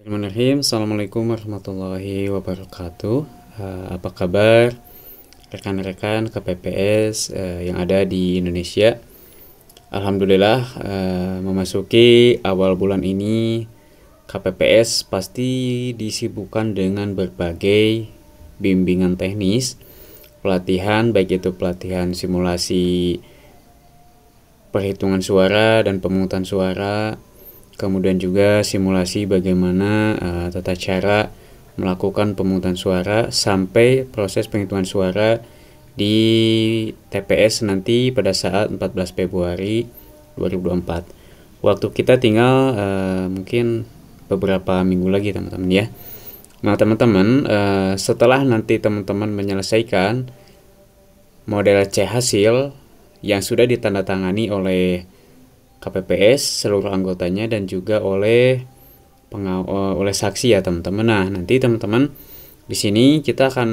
Bismillahirrahmanirrahim Assalamualaikum warahmatullahi wabarakatuh eh, Apa kabar rekan-rekan KPPS eh, yang ada di Indonesia Alhamdulillah eh, memasuki awal bulan ini KPPS pasti disibukkan dengan berbagai bimbingan teknis pelatihan baik itu pelatihan simulasi perhitungan suara dan pemungutan suara kemudian juga simulasi bagaimana uh, tata cara melakukan pemungutan suara sampai proses penghitungan suara di TPS nanti pada saat 14 Februari 2024. Waktu kita tinggal uh, mungkin beberapa minggu lagi teman-teman ya. Nah teman-teman uh, setelah nanti teman-teman menyelesaikan model C hasil yang sudah ditandatangani oleh KPPS seluruh anggotanya dan juga oleh eh, oleh saksi ya teman-teman. Nah, nanti teman-teman di sini kita akan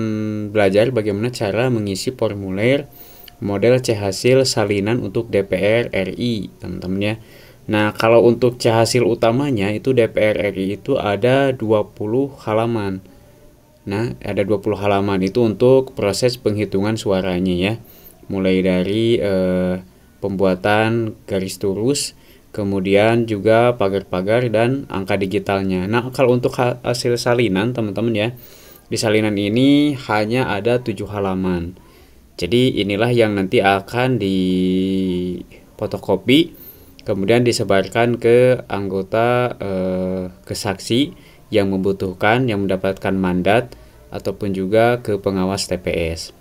belajar bagaimana cara mengisi formulir model C hasil salinan untuk DPR RI, teman-teman ya. Nah, kalau untuk C hasil utamanya itu DPR RI itu ada 20 halaman. Nah, ada 20 halaman itu untuk proses penghitungan suaranya ya. Mulai dari eh, pembuatan garis turus, kemudian juga pagar-pagar dan angka digitalnya. Nah, kalau untuk hasil salinan teman-teman ya, di salinan ini hanya ada tujuh halaman. Jadi inilah yang nanti akan dipotokopi, kemudian disebarkan ke anggota eh, ke yang membutuhkan yang mendapatkan mandat ataupun juga ke pengawas TPS.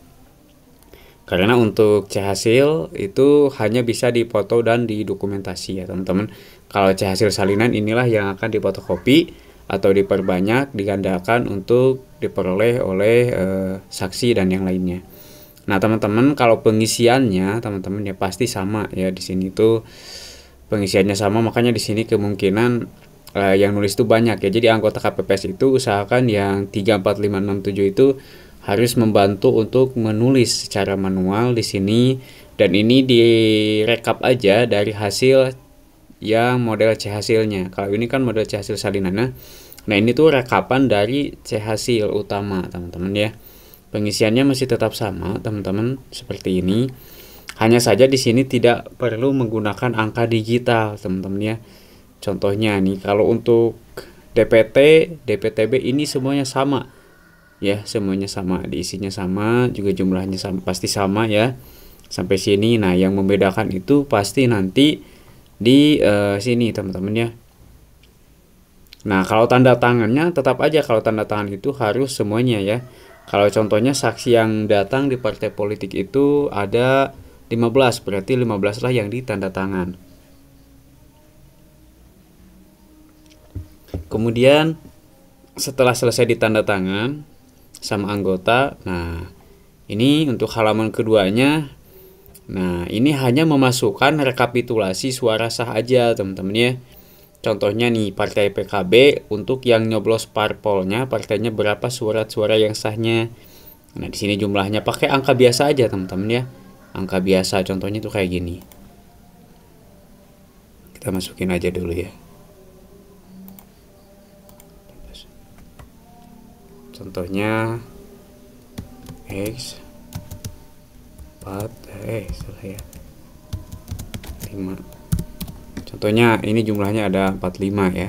Karena untuk C hasil itu hanya bisa dipoto dan didokumentasi ya teman-teman. Kalau C hasil salinan inilah yang akan dipotokopi atau diperbanyak digandakan untuk diperoleh oleh e, saksi dan yang lainnya. Nah teman-teman kalau pengisiannya teman-teman ya pasti sama ya di sini itu pengisiannya sama makanya di sini kemungkinan e, yang nulis itu banyak ya. Jadi anggota KPPS itu usahakan yang 34567 itu harus membantu untuk menulis secara manual di sini dan ini direkap aja dari hasil yang model C hasilnya. Kalau ini kan model C hasil salinannya. Nah, ini tuh rekapan dari C hasil utama, teman-teman ya. Pengisiannya masih tetap sama, teman-teman, seperti ini. Hanya saja di sini tidak perlu menggunakan angka digital, teman-teman ya. Contohnya nih, kalau untuk DPT, DPTB ini semuanya sama ya semuanya sama diisinya sama juga jumlahnya sama, pasti sama ya sampai sini nah yang membedakan itu pasti nanti di uh, sini teman-teman ya nah kalau tanda tangannya tetap aja kalau tanda tangan itu harus semuanya ya kalau contohnya saksi yang datang di partai politik itu ada 15 berarti 15 lah yang ditanda tangan kemudian setelah selesai ditanda tangan sama anggota. Nah, ini untuk halaman keduanya. Nah, ini hanya memasukkan rekapitulasi suara sah aja, teman-teman ya. Contohnya nih, partai PKB untuk yang nyoblos parpolnya, partainya berapa surat-suara yang sahnya. Nah, di sini jumlahnya pakai angka biasa aja, teman-teman ya. Angka biasa, contohnya tuh kayak gini. Kita masukin aja dulu ya. contohnya X 4 eh salah ya 5 contohnya ini jumlahnya ada 45 ya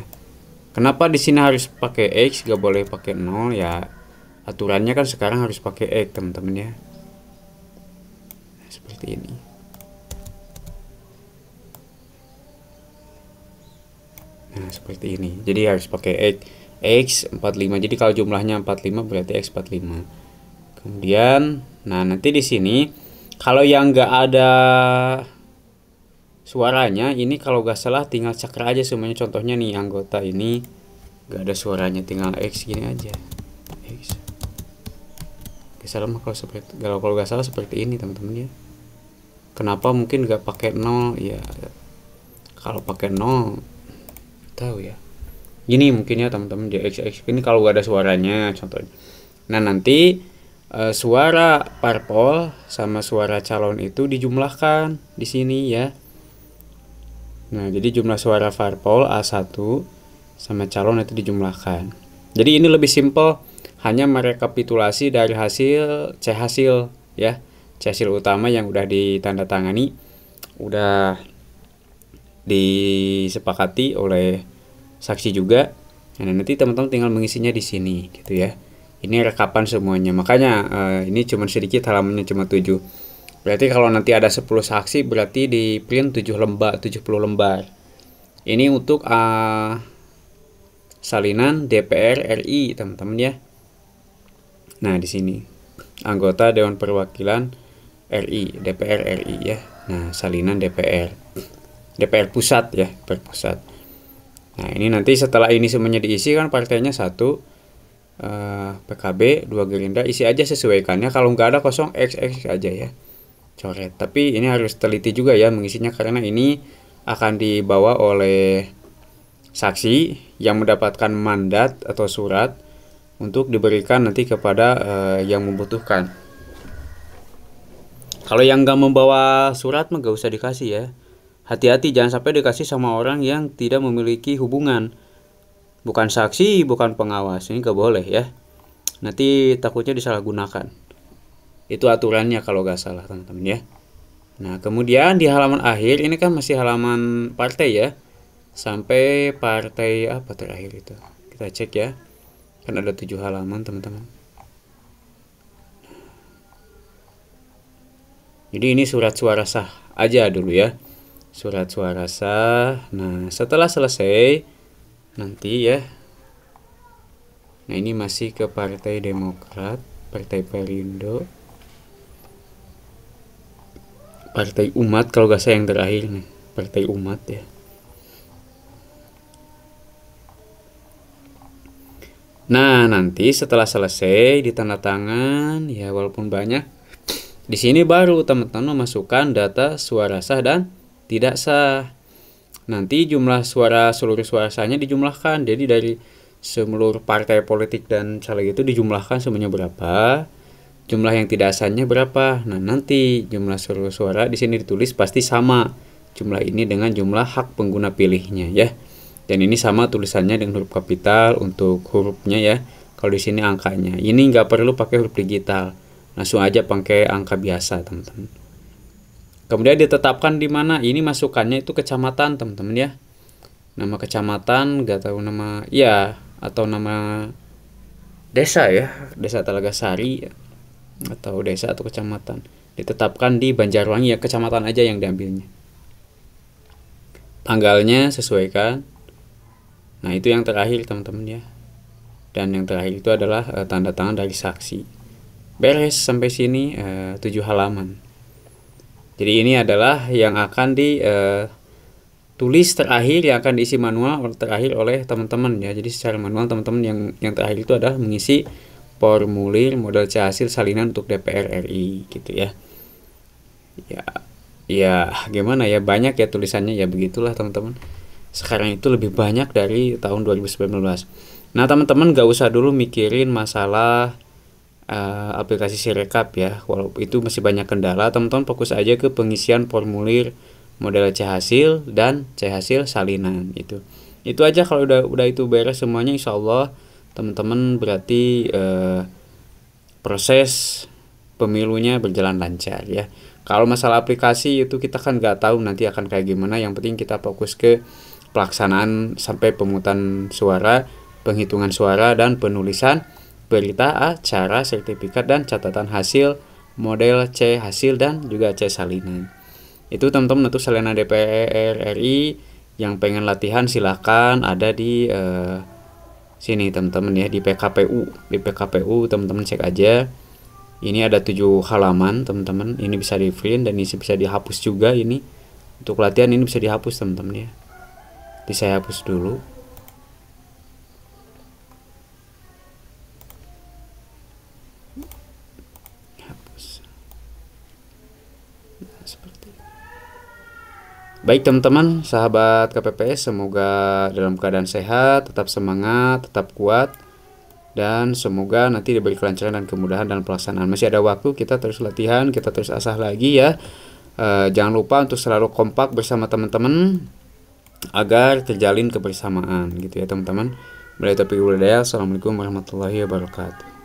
kenapa di sini harus pakai X gak boleh pakai 0 ya aturannya kan sekarang harus pakai X teman-teman ya seperti ini nah seperti ini jadi harus pakai X X 45 jadi kalau jumlahnya 45 berarti X 45 kemudian nah nanti di sini kalau yang nggak ada suaranya ini kalau nggak salah tinggal cakra aja semuanya contohnya nih anggota ini nggak ada suaranya tinggal X gini aja X gak salah kalau seperti kalau kalau nggak salah seperti ini teman-teman ya kenapa mungkin nggak pakai nol ya kalau pakai nol tahu ya gini mungkin ya teman-teman di XX ini kalau gak ada suaranya contohnya nah nanti e, suara parpol sama suara calon itu dijumlahkan di sini ya nah jadi jumlah suara parpol A1 sama calon itu dijumlahkan jadi ini lebih simple hanya merekapitulasi dari hasil C hasil ya C hasil utama yang udah ditandatangani udah disepakati oleh saksi juga. Nah, nanti teman-teman tinggal mengisinya di sini gitu ya. Ini rekapan semuanya. Makanya uh, ini cuma sedikit halamannya cuma 7. Berarti kalau nanti ada 10 saksi berarti di print 7 lembar, 70 lembar. Ini untuk uh, salinan DPR RI, teman-teman ya. Nah, di sini anggota Dewan Perwakilan RI, DPR RI ya. Nah, salinan DPR. DPR pusat ya, DPR pusat. Nah ini nanti setelah ini semuanya diisi kan partainya satu eh, PKB, dua Gerindra, isi aja sesuaikannya. Kalau nggak ada kosong XX aja ya, coret. Tapi ini harus teliti juga ya mengisinya karena ini akan dibawa oleh saksi yang mendapatkan mandat atau surat untuk diberikan nanti kepada eh, yang membutuhkan. Kalau yang nggak membawa surat nggak usah dikasih ya Hati-hati jangan sampai dikasih sama orang yang tidak memiliki hubungan. Bukan saksi, bukan pengawas. Ini gak boleh ya. Nanti takutnya disalahgunakan. Itu aturannya kalau gak salah teman-teman ya. Nah kemudian di halaman akhir ini kan masih halaman partai ya. Sampai partai apa terakhir itu. Kita cek ya. Kan ada tujuh halaman teman-teman. Jadi ini surat suara sah aja dulu ya surat suara sah. Nah, setelah selesai nanti ya. Nah, ini masih ke Partai Demokrat, Partai Perindo. Partai Umat kalau gak saya yang terakhir nih, Partai Umat ya. Nah, nanti setelah selesai ditandatangan, ya walaupun banyak di sini baru teman-teman memasukkan data suara sah dan tidak sah. Nanti jumlah suara seluruh suara dijumlahkan. Jadi dari seluruh partai politik dan caleg itu dijumlahkan semuanya berapa, jumlah yang tidak sahnya berapa. Nah, nanti jumlah seluruh suara di sini ditulis pasti sama jumlah ini dengan jumlah hak pengguna pilihnya ya. Dan ini sama tulisannya dengan huruf kapital untuk hurufnya ya. Kalau di sini angkanya. Ini nggak perlu pakai huruf digital. Langsung aja pakai angka biasa, teman-teman. Kemudian ditetapkan di mana? Ini masukannya itu kecamatan, teman-teman ya. Nama kecamatan, gak tahu nama, ya atau nama desa ya, desa Telaga Sari ya. atau desa atau kecamatan. Ditetapkan di Banjarwangi ya, kecamatan aja yang diambilnya. Tanggalnya sesuaikan. Nah, itu yang terakhir, teman-teman ya. Dan yang terakhir itu adalah uh, tanda tangan dari saksi. Beres sampai sini eh, uh, 7 halaman. Jadi ini adalah yang akan ditulis eh, terakhir yang akan diisi manual terakhir oleh teman-teman ya. Jadi secara manual teman-teman yang yang terakhir itu adalah mengisi formulir model C hasil salinan untuk DPR RI gitu ya. Ya ya gimana ya banyak ya tulisannya ya begitulah teman-teman. Sekarang itu lebih banyak dari tahun 2019. Nah, teman-teman gak usah dulu mikirin masalah uh, aplikasi Sirekap ya. Walaupun itu masih banyak kendala, teman-teman fokus aja ke pengisian formulir model C hasil dan C hasil salinan itu. Itu aja kalau udah udah itu beres semuanya insya Allah teman-teman berarti uh, proses pemilunya berjalan lancar ya. Kalau masalah aplikasi itu kita kan nggak tahu nanti akan kayak gimana. Yang penting kita fokus ke pelaksanaan sampai pemutan suara, penghitungan suara dan penulisan berita acara, sertifikat, dan catatan hasil model C. Hasil dan juga C. Salinan itu teman-teman untuk salinan DPR RI yang pengen latihan silahkan ada di uh, sini teman-teman ya di PKPU di PKPU teman-teman cek aja ini ada tujuh halaman teman-teman ini bisa di print dan ini bisa dihapus juga ini untuk latihan ini bisa dihapus teman-teman ya di saya hapus dulu Baik teman-teman, sahabat KPPS, semoga dalam keadaan sehat, tetap semangat, tetap kuat, dan semoga nanti diberi kelancaran dan kemudahan dalam pelaksanaan. Masih ada waktu, kita terus latihan, kita terus asah lagi ya. E, jangan lupa untuk selalu kompak bersama teman-teman agar terjalin kebersamaan gitu ya teman-teman. Mulai topik budaya, Assalamualaikum warahmatullahi wabarakatuh.